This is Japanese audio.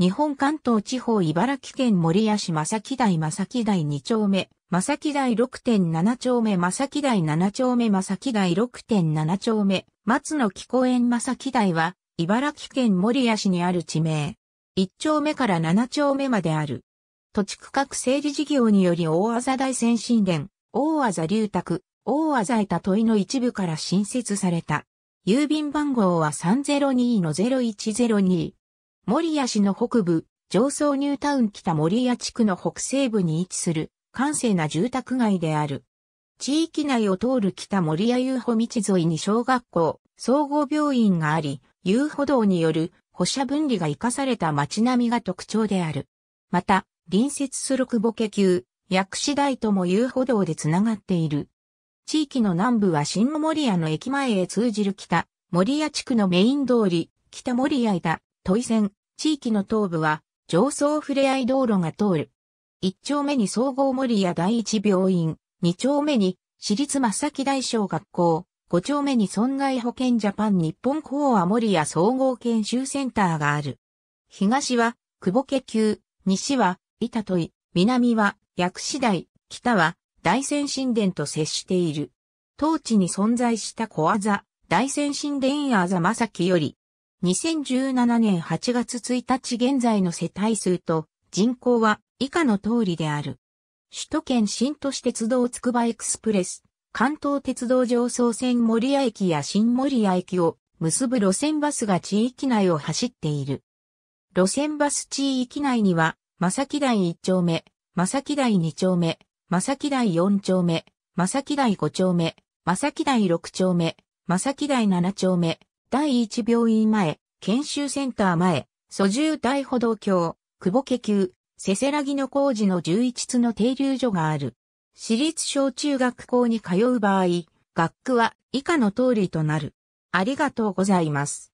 日本関東地方茨城県守谷市正木台正木台2丁目、正木台6.7丁目正木台7丁目正木台6.7丁目、松の木公園正木台は、茨城県守谷市にある地名。1丁目から7丁目まである。土地区画整理事業により大技大先進殿、大技流卓、大麻た問いの一部から新設された。郵便番号は302の0 1 0 2守谷市の北部、上層ニュータウン北守谷地区の北西部に位置する、閑静な住宅街である。地域内を通る北守谷遊歩道沿いに小学校、総合病院があり、遊歩道による歩車分離が生かされた街並みが特徴である。また、隣接する久保家級、薬師台とも遊歩道でつながっている。地域の南部は新守谷の駅前へ通じる北、守谷地区のメイン通り、北守谷だ。都井線、地域の東部は、上層ふれあい道路が通る。一丁目に総合森屋第一病院、二丁目に私立真崎大小学校、五丁目に損害保険ジャパン日本公ア森屋総合研修センターがある。東は、久保家級。西は、板戸井、南は、薬師台、北は、大仙神殿と接している。当地に存在した小技、大仙神殿やあざまさきより、2017年8月1日現在の世帯数と人口は以下の通りである。首都圏新都市鉄道つくばエクスプレス、関東鉄道上層線守谷駅や新守谷駅を結ぶ路線バスが地域内を走っている。路線バス地域内には、正木台1丁目、正木台2丁目、正木台4丁目、正木台5丁目、正木台6丁目、正木台7丁目、第1病院前、研修センター前、蘇住大歩道橋、久保家級、せせらぎの工事の11つの停留所がある。私立小中学校に通う場合、学区は以下の通りとなる。ありがとうございます。